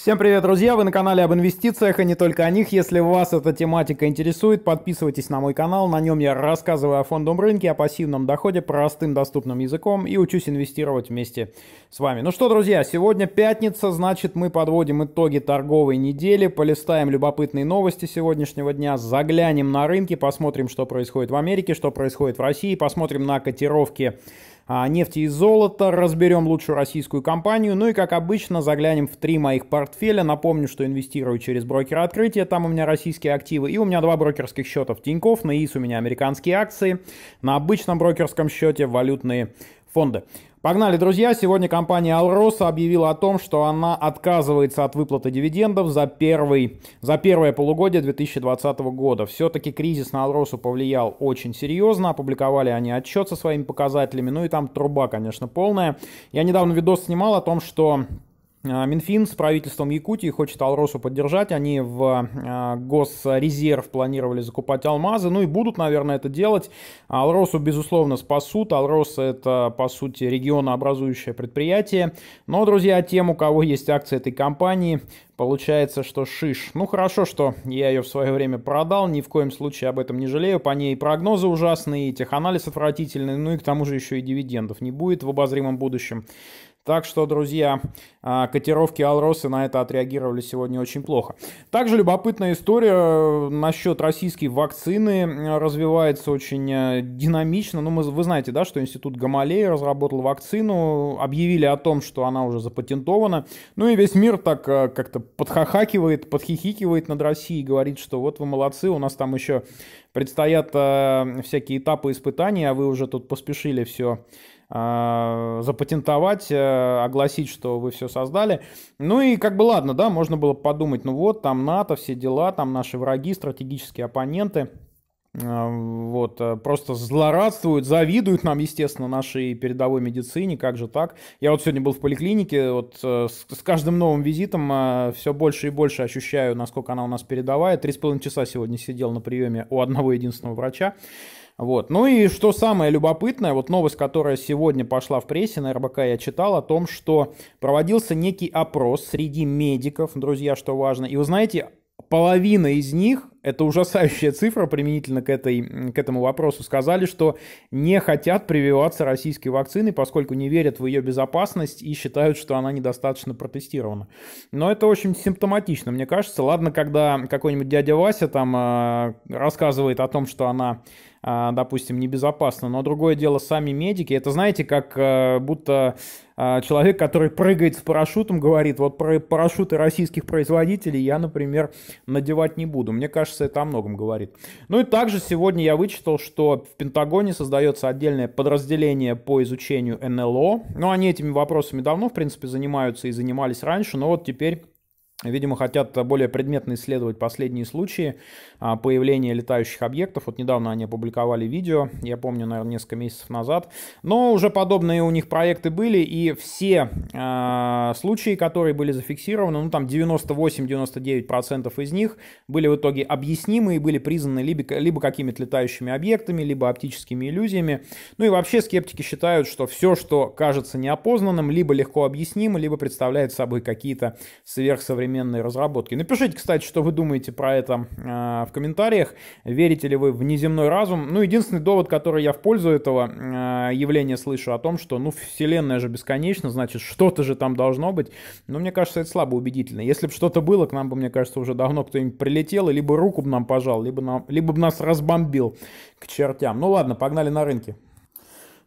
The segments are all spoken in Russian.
Всем привет, друзья! Вы на канале об инвестициях и а не только о них. Если вас эта тематика интересует, подписывайтесь на мой канал. На нем я рассказываю о фондовом рынке, о пассивном доходе простым доступным языком и учусь инвестировать вместе с вами. Ну что, друзья, сегодня пятница, значит мы подводим итоги торговой недели, полистаем любопытные новости сегодняшнего дня, заглянем на рынки, посмотрим, что происходит в Америке, что происходит в России, посмотрим на котировки а, нефти и золота, разберем лучшую российскую компанию, ну и как обычно заглянем в три моих портфеля. Напомню, что инвестирую через брокера открытия, там у меня российские активы, и у меня два брокерских счета в Тинькофф, на ИС у меня американские акции, на обычном брокерском счете валютные фонды. Погнали, друзья! Сегодня компания «Алроса» объявила о том, что она отказывается от выплаты дивидендов за, первый, за первое полугодие 2020 года. Все-таки кризис на «Алросу» повлиял очень серьезно. Опубликовали они отчет со своими показателями. Ну и там труба, конечно, полная. Я недавно видос снимал о том, что а, Минфин с правительством Якутии хочет Алросу поддержать. Они в а, госрезерв планировали закупать алмазы. Ну и будут, наверное, это делать. Алросу, безусловно, спасут. Алрос – это, по сути, регионообразующее предприятие. Но, друзья, тем, у кого есть акции этой компании, получается, что шиш. Ну, хорошо, что я ее в свое время продал. Ни в коем случае об этом не жалею. По ней прогнозы ужасные, и теханализ отвратительный. Ну и к тому же еще и дивидендов не будет в обозримом будущем. Так что, друзья, а, котировки Алросы на это отреагировали сегодня очень плохо. Также любопытная история э, насчет российской вакцины э, развивается очень э, динамично. Ну, мы, вы знаете, да, что Институт Гамалеи разработал вакцину, объявили о том, что она уже запатентована. Ну и весь мир так как-то подхахакивает, подхихикивает над Россией, говорит, что вот вы молодцы, у нас там еще предстоят всякие этапы испытаний, а вы уже тут поспешили все а, запатентовать, э, огласить, что вы все создали. Ну и как бы ладно, да, можно было подумать, ну вот, там НАТО, все дела, там наши враги, стратегические оппоненты, э, вот, э, просто злорадствуют, завидуют нам, естественно, нашей передовой медицине, как же так. Я вот сегодня был в поликлинике, вот с, с каждым новым визитом все больше и больше ощущаю, насколько она у нас передовая. Три с половиной часа сегодня сидел на приеме у одного единственного врача. Вот. Ну и что самое любопытное, вот новость, которая сегодня пошла в прессе на РБК, я читал о том, что проводился некий опрос среди медиков, друзья, что важно. И вы знаете, половина из них это ужасающая цифра применительно к, этой, к этому вопросу, сказали, что не хотят прививаться российской вакцины, поскольку не верят в ее безопасность и считают, что она недостаточно протестирована. Но это очень симптоматично, мне кажется. Ладно, когда какой-нибудь дядя Вася там э, рассказывает о том, что она а, допустим, небезопасно. Но другое дело сами медики. Это, знаете, как а, будто человек, который прыгает с парашютом, говорит, вот про парашюты российских производителей я, например, надевать не буду. Мне кажется, кажется, это о многом говорит. Ну и также сегодня я вычитал, что в Пентагоне создается отдельное подразделение по изучению НЛО. Ну, они этими вопросами давно, в принципе, занимаются и занимались раньше, но вот теперь Видимо, хотят более предметно исследовать последние случаи а, появления летающих объектов. Вот недавно они опубликовали видео, я помню, наверное, несколько месяцев назад. Но уже подобные у них проекты были, и все э, случаи, которые были зафиксированы, ну там 98-99% из них были в итоге объяснимы и были признаны либо, либо какими-то летающими объектами, либо оптическими иллюзиями. Ну и вообще скептики считают, что все, что кажется неопознанным, либо легко объяснимо, либо представляет собой какие-то сверхсовременные современной разработки. Напишите, кстати, что вы думаете про это э, в комментариях. Верите ли вы в неземной разум? Ну, единственный довод, который я в пользу этого э, явления слышу, о том, что, ну, Вселенная же бесконечна, значит, что-то же там должно быть. Но мне кажется, это слабо убедительно. Если бы что-то было, к нам бы, мне кажется, уже давно кто-нибудь прилетел и либо руку бы нам пожал, либо, нам, либо бы нас разбомбил к чертям. Ну ладно, погнали на рынке.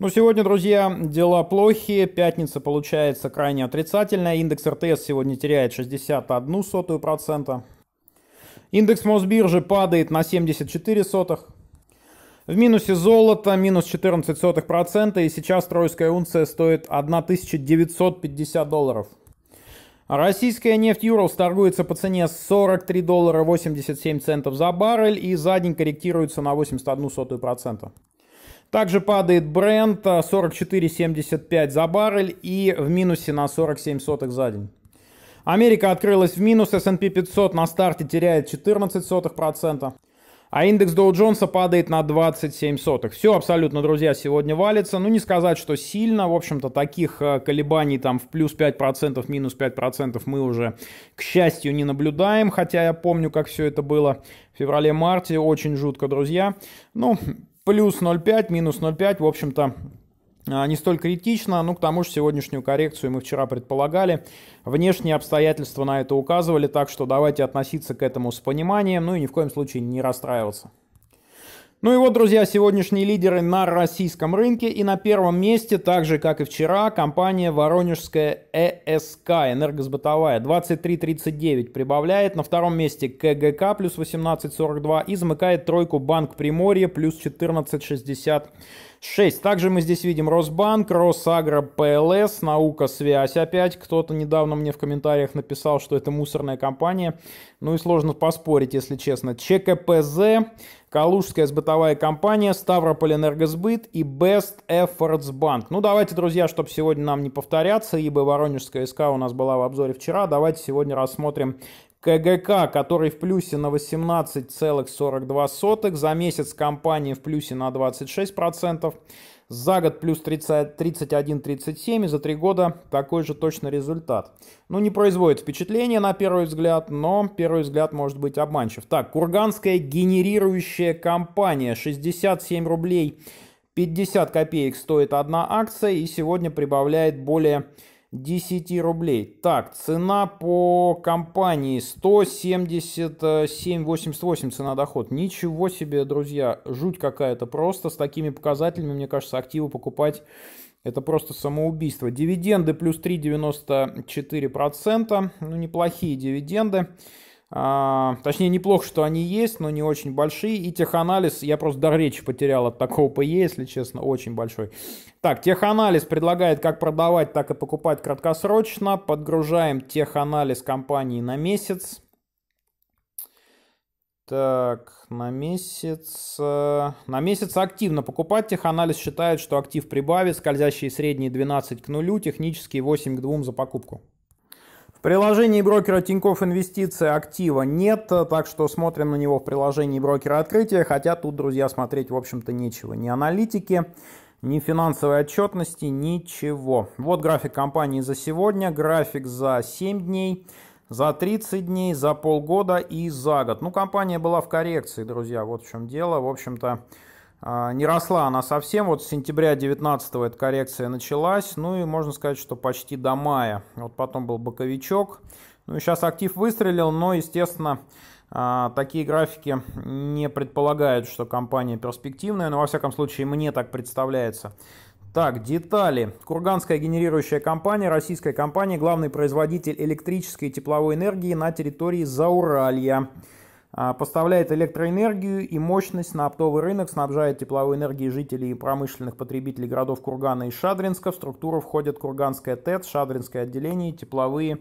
Ну, сегодня, друзья, дела плохие. Пятница получается крайне отрицательная. Индекс РТС сегодня теряет 61%. Индекс Мосбиржи падает на 74 сотых. В минусе золото минус 14%, сотых процента и сейчас тройская унция стоит 1950 долларов. Российская нефть Юралс торгуется по цене 43 доллара 87 центов за баррель и за день корректируется на 81 сотую процента. Также падает бренд 44.75 а, за баррель и в минусе на 47 сотых за день. Америка открылась в минус, S&P 500 на старте теряет 14%, а индекс Dow Джонса падает на 27 сотых. Все абсолютно, друзья, сегодня валится. Ну, не сказать, что сильно. В общем-то, таких а, колебаний там в плюс 5%, минус 5% мы уже, к счастью, не наблюдаем. Хотя я помню, как все это было в феврале-марте. Очень жутко, друзья. Ну, плюс 0,5, минус 0,5, в общем-то, а, не столь критично, ну, к тому же сегодняшнюю коррекцию мы вчера предполагали. Внешние обстоятельства на это указывали, так что давайте относиться к этому с пониманием, ну и ни в коем случае не расстраиваться. Ну и вот, друзья, сегодняшние лидеры на российском рынке. И на первом месте, так же как и вчера, компания Воронежская «Э ЭСК, энергосбытовая, 23.39 прибавляет. На втором месте КГК плюс 18.42 и замыкает тройку Банк Приморья плюс 14.60. 6. Также мы здесь видим Росбанк, Росагро, ПЛС, Наука, Связь. Опять кто-то недавно мне в комментариях написал, что это мусорная компания. Ну и сложно поспорить, если честно. ЧКПЗ, Калужская сбытовая компания, Ставрополь Энергосбыт и Best Efforts Bank. Ну давайте, друзья, чтобы сегодня нам не повторяться, ибо Воронежская СК у нас была в обзоре вчера, давайте сегодня рассмотрим КГК, который в плюсе на 18,42, за месяц компании в плюсе на 26%, за год плюс 31-37, и за три года такой же точно результат. Ну, не производит впечатления на первый взгляд, но первый взгляд может быть обманчив. Так, Курганская генерирующая компания, 67 рублей 50 копеек стоит одна акция и сегодня прибавляет более 10 рублей. Так, цена по компании 177,88 цена доход. Ничего себе, друзья, жуть какая-то просто. С такими показателями, мне кажется, активы покупать это просто самоубийство. Дивиденды плюс 3,94%. Ну, неплохие дивиденды. А, точнее, неплохо, что они есть, но не очень большие. И теханализ, я просто до речи потерял от такого ПЕ, e, если честно, очень большой. Так, теханализ предлагает как продавать, так и покупать краткосрочно. Подгружаем теханализ компании на месяц. Так, на месяц... Э, на месяц активно покупать. Теханализ считает, что актив прибавит. Скользящие средние 12 к нулю, технические 8 к 2 за покупку. В приложении брокера Тинькофф Инвестиции актива нет, так что смотрим на него в приложении брокера открытия, хотя тут, друзья, смотреть, в общем-то, нечего. Ни аналитики, ни финансовой отчетности, ничего. Вот график компании за сегодня, график за 7 дней, за 30 дней, за полгода и за год. Ну, компания была в коррекции, друзья, вот в чем дело. В общем-то, а, не росла она совсем, вот с сентября 19 эта коррекция началась, ну и можно сказать, что почти до мая. Вот потом был боковичок, ну и сейчас актив выстрелил, но, естественно, а, такие графики не предполагают, что компания перспективная, но, во всяком случае, мне так представляется. Так, детали. Курганская генерирующая компания, российская компания, главный производитель электрической и тепловой энергии на территории Зауралья. А, поставляет электроэнергию и мощность на оптовый рынок, снабжает тепловой энергией жителей и промышленных потребителей городов Кургана и Шадринска. В структуру входят Курганская ТЭЦ, Шадринское отделение и тепловые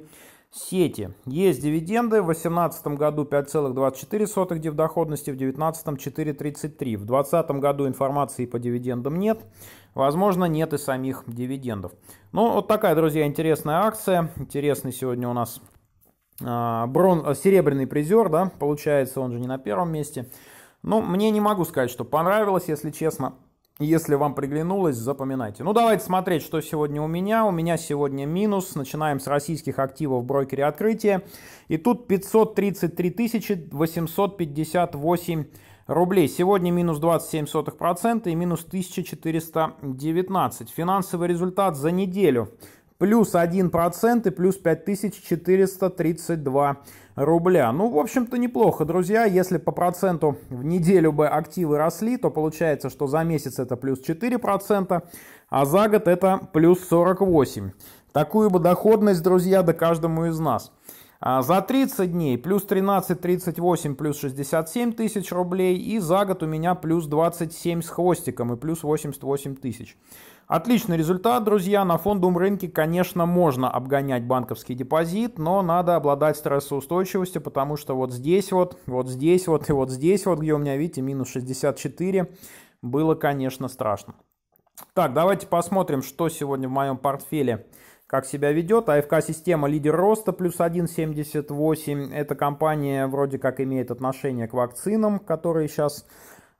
сети. Есть дивиденды. В 2018 году 5,24 дивдоходности, в 2019 4,33. В 2020 году информации по дивидендам нет. Возможно, нет и самих дивидендов. Ну, вот такая, друзья, интересная акция. Интересный сегодня у нас а, Брон, э, серебряный призер, да, получается, он же не на первом месте. Ну, мне не могу сказать, что понравилось, если честно. Если вам приглянулось, запоминайте. Ну, давайте смотреть, что сегодня у меня. У меня сегодня минус. Начинаем с российских активов в брокере открытия. И тут 533 858 рублей. Сегодня минус 27% и минус 1419. Финансовый результат за неделю – плюс 1% и плюс 5432 рубля. Ну, в общем-то, неплохо, друзья. Если по проценту в неделю бы активы росли, то получается, что за месяц это плюс 4%, а за год это плюс 48%. Такую бы доходность, друзья, до каждому из нас. А за 30 дней плюс 13, 38, плюс 67 тысяч рублей. И за год у меня плюс 27 с хвостиком и плюс 88 тысяч. Отличный результат, друзья. На фондовом рынке, конечно, можно обгонять банковский депозит, но надо обладать стрессоустойчивостью, потому что вот здесь вот, вот здесь вот и вот здесь вот, где у меня, видите, минус 64, было, конечно, страшно. Так, давайте посмотрим, что сегодня в моем портфеле как себя ведет. АФК-система лидер роста плюс 1,78. Эта компания вроде как имеет отношение к вакцинам, которые сейчас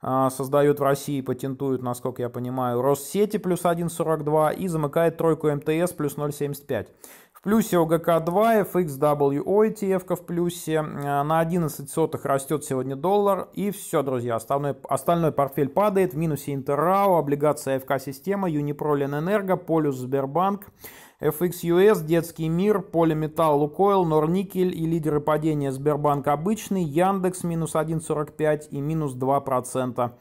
а, создают в России, патентуют, насколько я понимаю, Россети плюс 1,42 и замыкает тройку МТС плюс 0,75. В плюсе ОГК-2, FXWO ETF в плюсе, а, на 11 сотых растет сегодня доллар. И все, друзья, остальной, остальной портфель падает, в минусе Интеррау, облигация ФК-система, Юнипролин Энерго, Полюс Сбербанк. FXUS, Детский мир, Полиметалл, Лукойл, Норникель и лидеры падения Сбербанк обычный, Яндекс минус 1,45 и минус 2%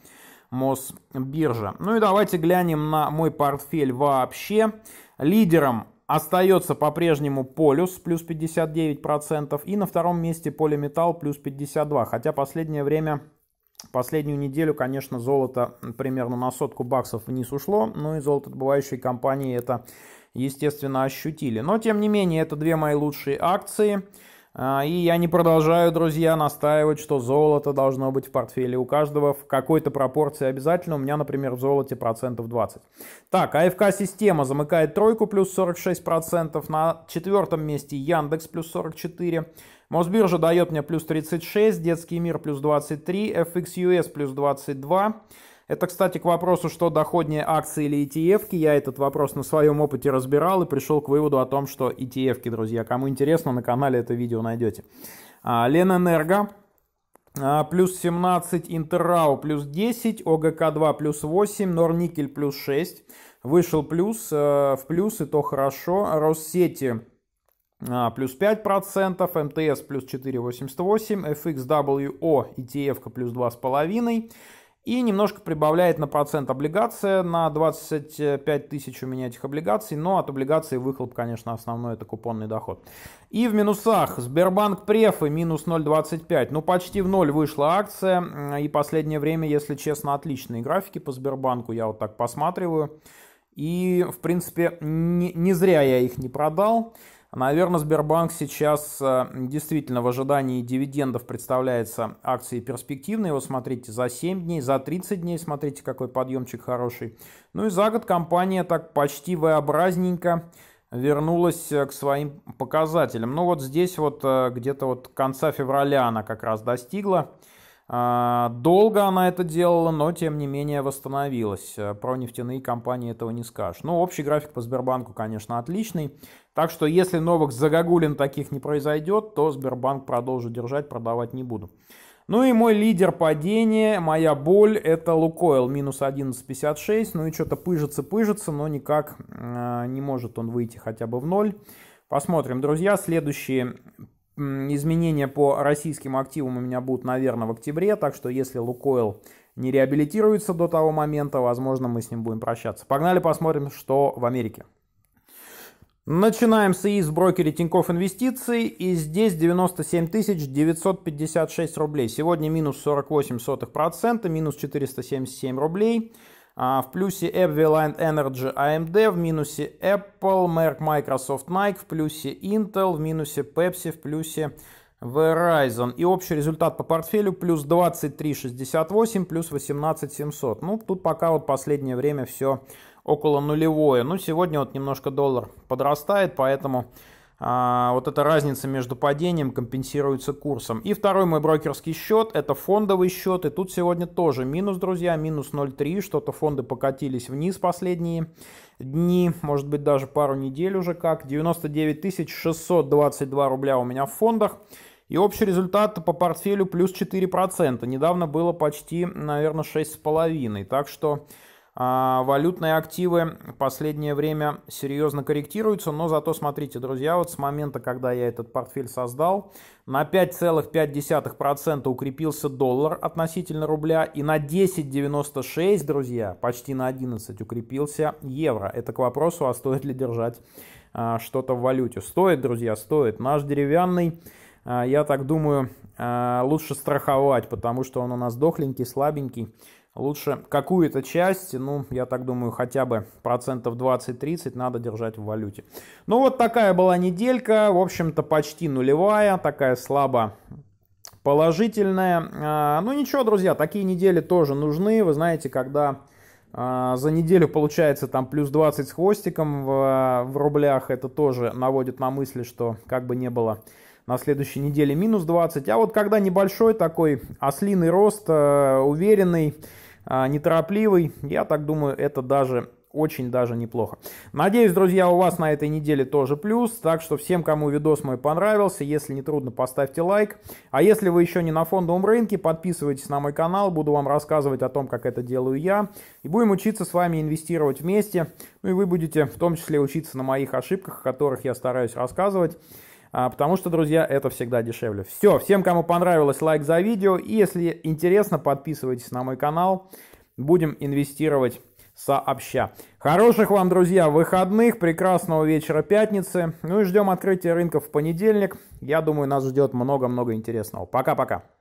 Мосбиржа. Ну и давайте глянем на мой портфель вообще. Лидером Остается по-прежнему полюс плюс 59% и на втором месте полиметалл плюс 52%. Хотя последнее время, последнюю неделю, конечно, золото примерно на сотку баксов вниз ушло. Ну и золото добывающей компании это естественно, ощутили. Но, тем не менее, это две мои лучшие акции. А, и я не продолжаю, друзья, настаивать, что золото должно быть в портфеле у каждого в какой-то пропорции обязательно. У меня, например, в золоте процентов 20. Так, АФК-система замыкает тройку плюс 46%. процентов На четвертом месте Яндекс плюс 44%. Мосбиржа дает мне плюс 36, Детский мир плюс 23, FXUS плюс 22, это, кстати, к вопросу, что доходнее акции или ETF. -ки. Я этот вопрос на своем опыте разбирал и пришел к выводу о том, что ETF, друзья. Кому интересно, на канале это видео найдете. А, Ленэнерго а, плюс 17, Интеррау плюс 10, ОГК2 плюс 8, Норникель плюс 6. Вышел плюс, э, в плюс и то хорошо. Россети а, плюс 5%, МТС плюс 4,88, FXWO ETF плюс 2,5%, и немножко прибавляет на процент облигация, на 25 тысяч у меня этих облигаций, но от облигаций выхлоп, конечно, основной это купонный доход. И в минусах Сбербанк префы минус 0,25, ну почти в ноль вышла акция, и последнее время, если честно, отличные графики по Сбербанку, я вот так посматриваю. И, в принципе, не, не зря я их не продал. Наверное, Сбербанк сейчас э, действительно в ожидании дивидендов представляется акции перспективные. Вот смотрите, за 7 дней, за 30 дней, смотрите, какой подъемчик хороший. Ну и за год компания так почти V-образненько вернулась э, к своим показателям. Ну вот здесь вот э, где-то вот конца февраля она как раз достигла. Долго она это делала, но тем не менее восстановилась. Про нефтяные компании этого не скажешь. Ну, общий график по Сбербанку, конечно, отличный. Так что если новых загогулин таких не произойдет, то Сбербанк продолжу держать, продавать не буду. Ну и мой лидер падения, моя боль, это Лукойл, минус 11,56. Ну и что-то пыжится, пыжится, но никак э, не может он выйти хотя бы в ноль. Посмотрим, друзья, следующие изменения по российским активам у меня будут, наверное, в октябре. Так что если Лукойл не реабилитируется до того момента, возможно, мы с ним будем прощаться. Погнали посмотрим, что в Америке. Начинаем с ИИС в брокере Тинькофф Инвестиций и здесь 97 956 рублей. Сегодня минус 48%, минус 477 рублей. А в плюсе App, Energy, AMD, в минусе Apple, Merck, Microsoft, Nike, в плюсе Intel, в минусе Pepsi, в плюсе Verizon. И общий результат по портфелю плюс 23,68, плюс 18,700. Ну, тут пока вот последнее время все около нулевое. Ну, сегодня вот немножко доллар подрастает, поэтому а, вот эта разница между падением компенсируется курсом. И второй мой брокерский счет, это фондовый счет, и тут сегодня тоже минус, друзья, минус 0,3, что-то фонды покатились вниз последние дни, может быть даже пару недель уже как, 99 622 рубля у меня в фондах. И общий результат по портфелю плюс 4%. Недавно было почти, наверное, 6,5%. Так что а, валютные активы последнее время серьезно корректируются, но зато смотрите, друзья, вот с момента, когда я этот портфель создал, на 5,5% укрепился доллар относительно рубля и на 10,96, друзья, почти на 11 укрепился евро. Это к вопросу, а стоит ли держать а, что-то в валюте. Стоит, друзья, стоит. Наш деревянный, а, я так думаю, а, лучше страховать, потому что он у нас дохленький, слабенький лучше какую-то часть, ну, я так думаю, хотя бы процентов 20-30 надо держать в валюте. Ну, вот такая была неделька, в общем-то, почти нулевая, такая слабо положительная. А, ну, ничего, друзья, такие недели тоже нужны, вы знаете, когда... А, за неделю получается там плюс 20 с хвостиком в, в рублях. Это тоже наводит на мысли, что как бы не было на следующей неделе минус 20. А вот когда небольшой такой ослиный рост, э, уверенный, а, неторопливый. Я так думаю, это даже очень даже неплохо. Надеюсь, друзья, у вас на этой неделе тоже плюс. Так что всем, кому видос мой понравился, если не трудно, поставьте лайк. А если вы еще не на фондовом рынке, подписывайтесь на мой канал. Буду вам рассказывать о том, как это делаю я. И будем учиться с вами инвестировать вместе. Ну и вы будете в том числе учиться на моих ошибках, о которых я стараюсь рассказывать. А, потому что, друзья, это всегда дешевле. Все, всем, кому понравилось, лайк за видео. И если интересно, подписывайтесь на мой канал. Будем инвестировать сообща. Хороших вам, друзья, выходных, прекрасного вечера пятницы. Ну и ждем открытия рынков в понедельник. Я думаю, нас ждет много-много интересного. Пока-пока.